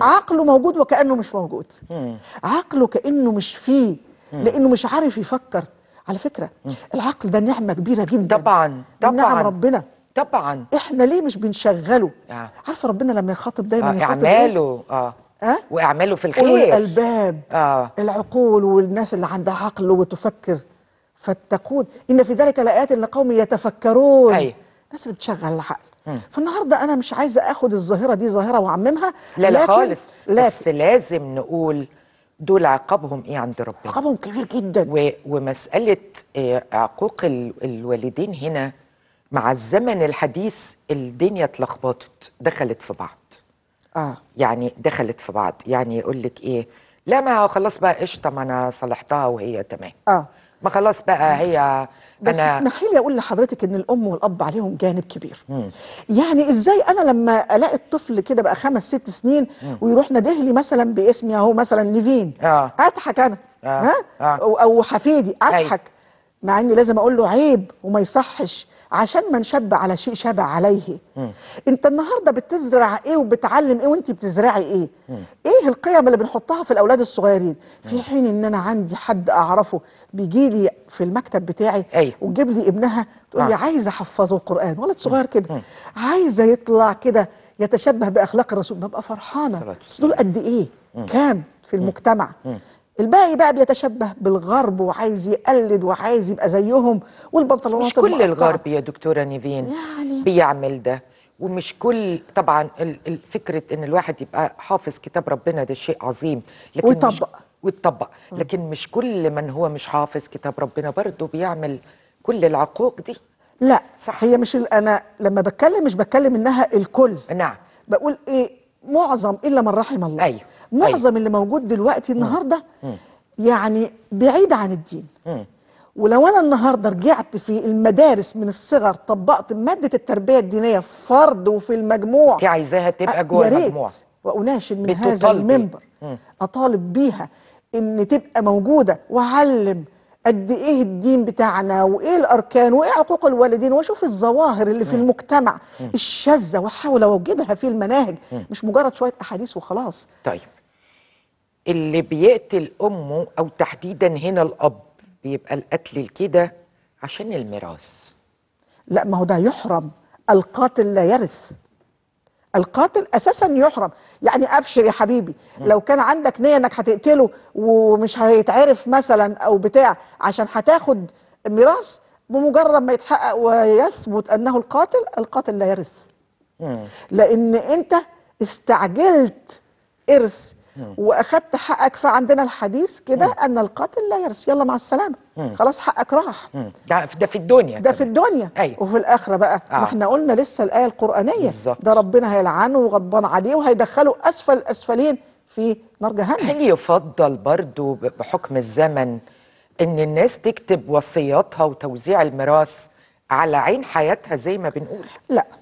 عقله موجود وكأنه مش موجود عقله كأنه مش فيه لأنه مش عارف يفكر على فكرة العقل ده نعمة كبيرة جدا طبعا طبعا نعم ربنا طبعا احنا ليه مش بنشغله آه. عارفه ربنا لما يخاطب دايما آه. يخاطب اعماله إيه؟ اه ها؟ آه؟ واعماله في الخير والالباب آه. العقول والناس اللي عندها عقل وتفكر فاتقون ان في ذلك لايات لقوم يتفكرون أي. الناس اللي بتشغل العقل فالنهارده انا مش عايزه اخد الظاهره دي ظاهره واعممها لا لا خالص لكن بس لازم نقول دول عقابهم ايه عند ربنا عقابهم كبير جدا و... ومساله آه، عقوق الوالدين هنا مع الزمن الحديث الدنيا اتلخبطت دخلت في بعض اه يعني دخلت في بعض يعني يقول لك ايه لا ما خلاص بقى قشطه ما انا صلحتها وهي تمام اه ما خلاص بقى هي بس أنا... اسمحي لي اقول لحضرتك ان الام والاب عليهم جانب كبير مم. يعني ازاي انا لما الاقي الطفل كده بقى خمس ست سنين مم. ويروح نادهلي لي مثلا باسمي اهو مثلا نيفين آه. اضحك انا آه. ها آه. او حفيدي أيوه. اضحك أي. مع اني لازم اقول له عيب وما يصحش عشان ما نشب على شيء شبع عليه م. انت النهارده بتزرع ايه وبتعلم ايه وانت بتزرعي ايه م. ايه القيم اللي بنحطها في الاولاد الصغيرين م. في حين ان انا عندي حد اعرفه بيجي لي في المكتب بتاعي أي. وتجيب لي ابنها تقول لي آه. عايزه احفظه القران ولد صغير كده عايزه يطلع كده يتشبه باخلاق الرسول ببقى فرحانه دول قد ايه كام في المجتمع الباقي بقى بيتشبه بالغرب وعايز يقلد وعايز يبقى زيهم والبنطلونات مش كل الغرب يا دكتوره نيفين يعني بيعمل ده ومش كل طبعا فكره ان الواحد يبقى حافظ كتاب ربنا ده شيء عظيم لكن ويطبق ويطبق لكن مش كل من هو مش حافظ كتاب ربنا برضه بيعمل كل العقوق دي لا صح هي مش انا لما بتكلم مش بتكلم انها الكل نعم بقول ايه معظم الا من رحم الله أيوه. أيوه. معظم أيوه. اللي موجود دلوقتي النهارده يعني بعيد عن الدين مم. ولو انا النهارده رجعت في المدارس من الصغر طبقت ماده التربيه الدينيه في فرد وفي المجموع انت عايزاها تبقى آه، جوه المجموع واناشد من هذا المنبر اطالب بيها ان تبقى موجوده واعلم قد ايه الدين بتاعنا وايه الاركان وايه حقوق الوالدين واشوف الظواهر اللي في المجتمع الشاذه واحاول اوجدها في المناهج مش مجرد شويه احاديث وخلاص طيب اللي بيقتل امه او تحديدا هنا الاب بيبقى القتل كده عشان الميراث لا ما هو ده يحرم القاتل لا يرث القاتل اساسا يحرم يعني ابشر يا حبيبي لو كان عندك نيه انك هتقتله ومش هيتعرف مثلا او بتاع عشان هتاخد ميراث بمجرد ما يتحقق ويثبت انه القاتل القاتل لا يرث لان انت استعجلت ارث واخدت حقك فعندنا الحديث كده ان القاتل لا يرث يلا مع السلامه خلاص حقك راح ده في الدنيا ده في الدنيا أيوة. وفي الاخره بقى آه. ما احنا قلنا لسه الايه القرانيه بالزبط. ده ربنا هيلعنه وغضبان عليه وهيدخله اسفل الاسفلين في نار جهنم هل يفضل برضو بحكم الزمن ان الناس تكتب وصياتها وتوزيع الميراث على عين حياتها زي ما بنقول لا